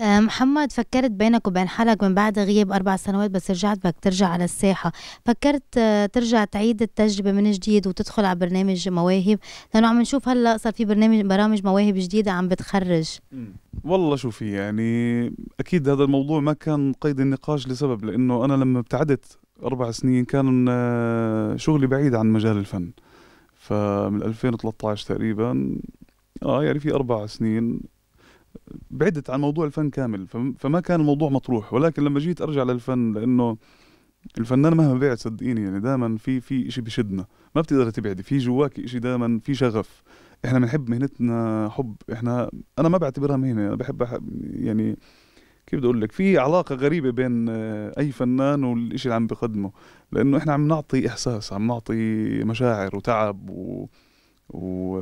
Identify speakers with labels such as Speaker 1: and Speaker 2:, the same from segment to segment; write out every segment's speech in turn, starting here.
Speaker 1: آه، محمد فكرت بينك وبين حالك من بعد غياب أربع سنوات بس رجعت بدك ترجع على الساحة فكرت آه، ترجع تعيد التجربة من جديد وتدخل على برنامج مواهب لأنه عم نشوف هلأ صار في برنامج برامج مواهب جديدة عم بتخرج
Speaker 2: والله شوفي يعني أكيد هذا الموضوع ما كان قيد النقاش لسبب لأنه أنا لما ابتعدت أربع سنين كان آه، شغلي بعيد عن مجال الفن فمن 2013 تقريبا اه يعني في اربع سنين بعدت عن موضوع الفن كامل فما كان الموضوع مطروح ولكن لما جيت ارجع للفن لانه الفنان مهما بعد صدقيني يعني دائما في في شيء بشدنا ما بتقدر تبعدي في جواك شيء دائما في شغف احنا بنحب مهنتنا حب احنا انا ما بعتبرها مهنه انا بحب يعني كيف بدي اقول لك في علاقه غريبه بين آه، اي فنان والشيء اللي عم بقدمه لانه احنا عم نعطي احساس عم نعطي مشاعر وتعب و, و...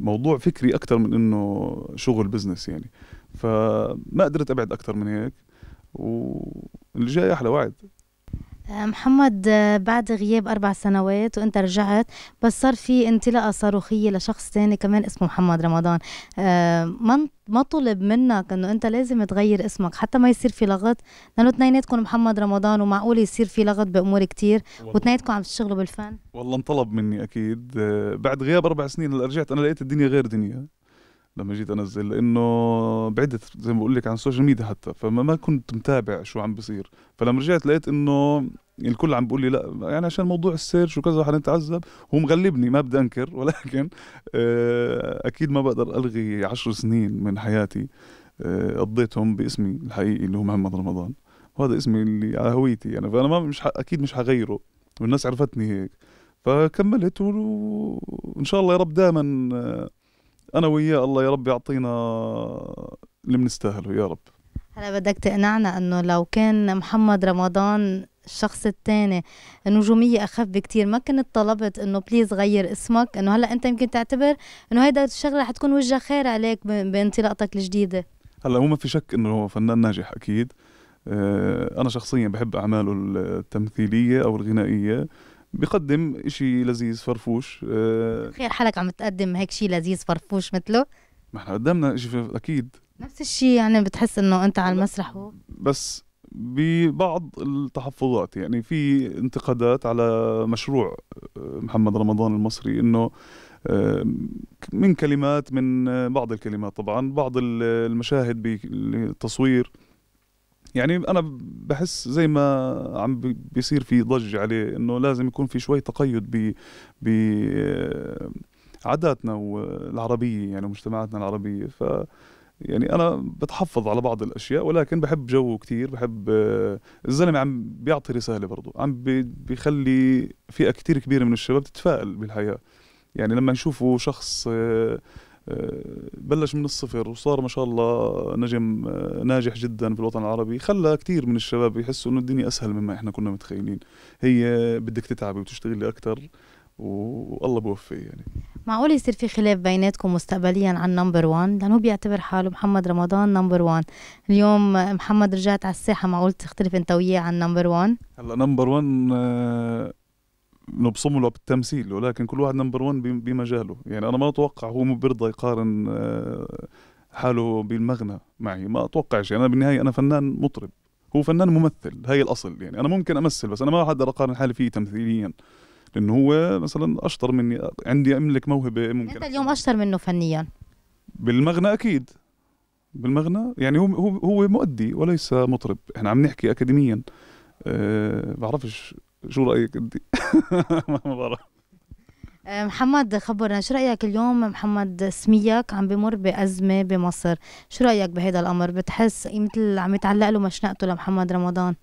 Speaker 2: موضوع فكري اكثر من انه شغل بزنس يعني فما قدرت ابعد اكثر من هيك واللي جاي احلى وعد
Speaker 1: آه، محمد آه، بعد غياب أربع سنوات وأنت رجعت بس صار في انطلاقة صاروخية لشخص تاني كمان اسمه محمد رمضان آه، ما طلب منك انه انت لازم تغير اسمك حتى ما يصير في لغط لانه اثنيناتكم محمد رمضان ومعقول يصير في لغط بامور كتير واثنيناتكم عم تشتغلوا بالفن
Speaker 2: والله انطلب مني اكيد بعد غياب اربع سنين رجعت انا لقيت الدنيا غير دنيا لما جيت انزل لانه بعدت زي ما بقول لك عن السوشيال ميديا حتى فما ما كنت متابع شو عم بصير فلما رجعت لقيت انه الكل عم بيقول لي لا يعني عشان موضوع السيرش وكذا حنتعذب هو مغلبني ما بدي انكر ولكن آه، اكيد ما بقدر الغي عشر سنين من حياتي آه، قضيتهم باسمي الحقيقي اللي هو محمد رمضان وهذا اسمي اللي على هويتي يعني فانا ما مش اكيد مش حغيره والناس عرفتني هيك فكملت وان شاء الله يا رب دائما آه، انا وياه الله يا رب يعطينا اللي بنستاهله يا رب
Speaker 1: هلا بدك تقنعنا انه لو كان محمد رمضان الشخص الثاني نجومية أخف بكتير ما كنت طلبت إنه بليز غير اسمك إنه هلا أنت يمكن تعتبر إنه هيدا الشغلة رح تكون وجهة خير عليك بانطلاقتك الجديدة
Speaker 2: هلا هو ما في شك إنه هو فنان ناجح أكيد آه، أنا شخصيا بحب أعماله التمثيلية أو الغنائية بقدم إشي لذيذ فرفوش آه
Speaker 1: خير حالك عم تقدم هيك شيء لذيذ فرفوش مثله
Speaker 2: ما احنا قدمنا إشي أكيد
Speaker 1: نفس الشيء يعني بتحس إنه أنت على المسرح هو
Speaker 2: بس ببعض التحفظات يعني في انتقادات على مشروع آه، محمد رمضان المصري انه من كلمات من آه، بعض الكلمات طبعا بعض المشاهد بالتصوير يعني انا بحس زي ما عم بيصير في ضج عليه انه لازم يكون في شوي تقيد ب ب عاداتنا العربيه يعني مجتمعاتنا العربيه ف يعني انا بتحفظ على بعض الاشياء ولكن بحب جو كثير بحب الزلمه عم بيعطي رساله برضه عم بيخلي فئه كثير كبيره من الشباب تتفائل بالحياه يعني لما يشوفوا شخص آه، بلش من الصفر وصار ما شاء الله نجم آه، ناجح جدا في الوطن العربي خلى كثير من الشباب يحسوا انه الدنيا اسهل مما احنا كنا متخيلين هي بدك تتعبي وتشتغلي اكثر والله بوفي يعني
Speaker 1: معقول يصير في خلاف بيناتكم مستقبليا عن نمبر 1 لانه بيعتبر حاله محمد رمضان نمبر 1 اليوم محمد رجعت على الساحه معقول تختلف انت وياه عن نمبر 1
Speaker 2: هلا نمبر 1 نبصم له بالتمثيل ولكن كل واحد نمبر 1 بمجاله يعني انا ما اتوقع هو بيرضى يقارن آه، حاله بالمغنى معي ما اتوقعش يعني انا بالنهايه انا فنان مطرب هو فنان ممثل هاي الاصل يعني انا ممكن امثل بس انا ما أقدر اقارن حالي فيه تمثيليا لانه هو مثلا اشطر مني عندي املك موهبه ممكن انت
Speaker 1: اليوم اشطر منه فنيا
Speaker 2: بالمغنى اكيد بالمغنى يعني هو هو هو مؤدي وليس مطرب احنا عم نحكي اكاديميا أه بعرفش شو رايك انت؟ ما بعرف
Speaker 1: أه، محمد خبرنا شو رأيك اليوم محمد سميك عم بمر بأزمة بمصر شو رأيك بهذا الأمر بتحس مثل عم يتعلق له مشنقته لمحمد رمضان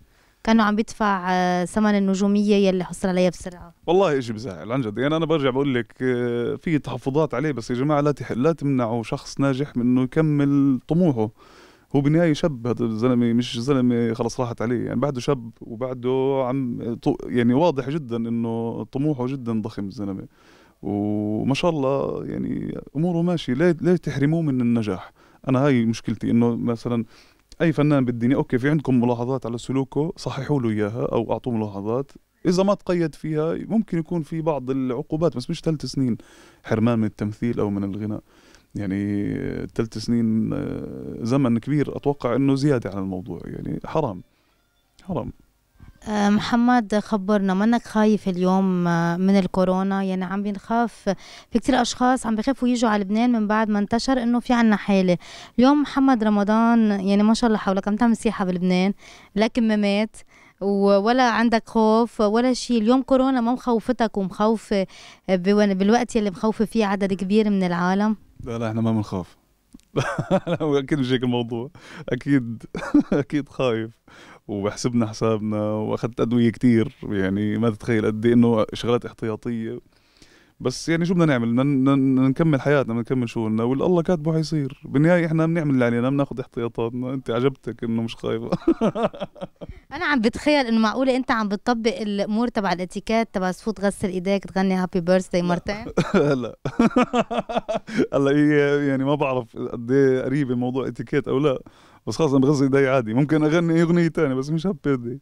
Speaker 1: كانه عم بيدفع أه، ثمن النجوميه يلي حصل عليها بسرعه
Speaker 2: والله شيء بزعل عن جد يعني انا برجع بقول لك أه، في تحفظات عليه بس يا جماعه لا تح... لا تمنعوا شخص ناجح من انه يكمل طموحه هو بالنهايه شاب هذا الزلمه مش زلمه خلص راحت عليه يعني بعده شاب وبعده عم يعني واضح جدا انه طموحه جدا ضخم الزلمه وما شاء الله يعني اموره ماشيه لا لا تحرموه من النجاح انا هاي مشكلتي انه مثلا اي فنان بالدنيا اوكي في عندكم ملاحظات على سلوكه صححوا له اياها او اعطوه ملاحظات اذا ما تقيد فيها ممكن يكون في بعض العقوبات بس مش ثلاث سنين حرمان من التمثيل او من الغناء يعني ثلاث سنين آه، زمن كبير اتوقع انه زياده على الموضوع يعني حرام حرام
Speaker 1: آه، محمد خبرنا منك خايف اليوم آه، من الكورونا يعني عم بنخاف في كتير اشخاص عم بخافوا يجوا على لبنان من بعد ما انتشر انه في عنا حاله اليوم محمد رمضان يعني ما شاء الله حولك عم تعمل سياحه بلبنان لا كمامات ولا عندك خوف ولا شيء اليوم كورونا ما مخوفتك ومخوفه بالوقت يلي مخوفه فيه عدد كبير من العالم
Speaker 2: لا لا احنا ما بنخاف اكيد مش هيك الموضوع اكيد اكيد خايف وحسبنا حسابنا واخذت ادويه كتير يعني ما تتخيل قد إيه انه شغلات احتياطيه بس يعني شو بدنا نعمل بدنا نكمل حياتنا بدنا نكمل شغلنا واللي الله كاتبه حيصير بالنهايه احنا بنعمل اللي علينا بناخذ احتياطاتنا انت عجبتك انه مش خايفه
Speaker 1: انا عم بتخيل انه معقوله انت عم بتطبق الامور تبع الاتيكيت تبع تفوت غسل ايديك تغني هابي بيرثداي مرتين
Speaker 2: لا هلا هي يعني ما بعرف قد ايه قريبه موضوع اتيكيت او لا بس خلص انا بغسل ايدي عادي ممكن اغني اغنيه ثانيه بس مش هابي بيرثداي